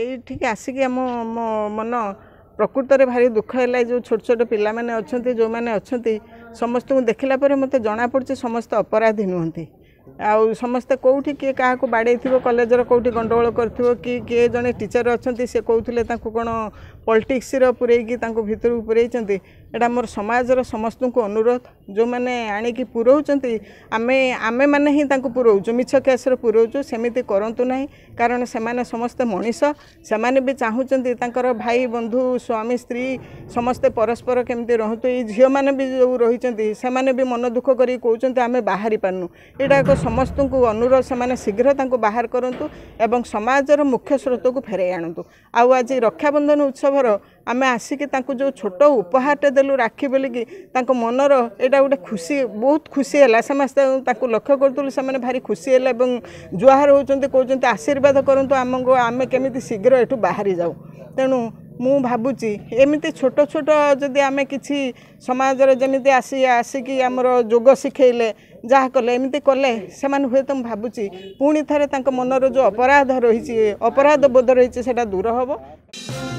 ଏଇଠିକି ଆସିକି ଆମ ମୋ ମନ ପ୍ରକୃତରେ ଭାରି ଦୁଃଖ ହେଲା ଯେଉଁ ଛୋଟ ଛୋଟ ପିଲାମାନେ ଅଛନ୍ତି ଯେଉଁମାନେ ଅଛନ୍ତି ସମସ୍ତଙ୍କୁ ଦେଖିଲା ପରେ ମୋତେ ଜଣାପଡ଼ୁଛି ସମସ୍ତେ ଅପରାଧୀ ନୁହନ୍ତି ଆଉ ସମସ୍ତେ କେଉଁଠି କିଏ କାହାକୁ ବାଡ଼େଇଥିବ କଲେଜର କେଉଁଠି ଗଣ୍ଡଗୋଳ କରିଥିବ କି କିଏ ଜଣେ ଟିଚର୍ ଅଛନ୍ତି ସେ କହୁଥିଲେ ତାଙ୍କୁ କ'ଣ ପଲିଟିକ୍ସର ପୁରେଇକି ତାଙ୍କୁ ଭିତରକୁ ପୁରେଇଛନ୍ତି ଏଇଟା ମୋର ସମାଜର ସମସ୍ତଙ୍କୁ ଅନୁରୋଧ ଯେଉଁମାନେ ଆଣିକି ପୁରଉଛନ୍ତି ଆମେ ଆମେମାନେ ହିଁ ତାଙ୍କୁ ପୁରଉଛୁ ମିଛ କେସ୍ରେ ପୁରଉଛୁ ସେମିତି କରନ୍ତୁ ନାହିଁ କାରଣ ସେମାନେ ସମସ୍ତେ ମଣିଷ ସେମାନେ ବି ଚାହୁଁଛନ୍ତି ତାଙ୍କର ଭାଇ ବନ୍ଧୁ ସ୍ୱାମୀ ସ୍ତ୍ରୀ ସମସ୍ତେ ପରସ୍ପର କେମିତି ରୁହନ୍ତୁ ଏଇ ଝିଅମାନେ ବି ଯେଉଁ ରହିଛନ୍ତି ସେମାନେ ବି ମନ ଦୁଃଖ କରିକି କହୁଛନ୍ତି ଆମେ ବାହାରି ପାରୁନୁ ଏଇଟା ଏକ ସମସ୍ତଙ୍କୁ ଅନୁରୋଧ ସେମାନେ ଶୀଘ୍ର ତାଙ୍କୁ ବାହାର କରନ୍ତୁ ଏବଂ ସମାଜର ମୁଖ୍ୟ ସ୍ରୋତକୁ ଫେରାଇ ଆଣନ୍ତୁ ଆଉ ଆଜି ରକ୍ଷାବନ୍ଧନ ଉତ୍ସବର ଆମେ ଆସିକି ତାଙ୍କୁ ଯେଉଁ ଛୋଟ ଉପହାରଟେ ଦେଲୁ ରାକ୍ଷୀ ବୋଲିକି ତାଙ୍କ ମନର ଏଇଟା ଗୋଟେ ଖୁସି ବହୁତ ଖୁସି ହେଲା ସମସ୍ତେ ତାଙ୍କୁ ଲକ୍ଷ୍ୟ କରୁଥିଲୁ ସେମାନେ ଭାରି ଖୁସି ହେଲେ ଏବଂ ଜୁହାର ହେଉଛନ୍ତି କହୁଛନ୍ତି ଆଶୀର୍ବାଦ କରନ୍ତୁ ଆମକୁ ଆମେ କେମିତି ଶୀଘ୍ର ଏଠୁ ବାହାରି ତେଣୁ ମୁଁ ଭାବୁଛି ଏମିତି ଛୋଟ ଛୋଟ ଯଦି ଆମେ କିଛି ସମାଜରେ ଯେମିତି ଆସି ଆସିକି ଆମର ଯୋଗ ଶିଖେଇଲେ ଯାହା କଲେ ଏମିତି କଲେ ସେମାନେ ହୁଏତ ମୁଁ ଭାବୁଛି ପୁଣି ଥରେ ତାଙ୍କ ମନର ଯେଉଁ ଅପରାଧ ରହିଛି ଅପରାଧ ବୋଧ ରହିଛି ସେଇଟା ଦୂର ହେବ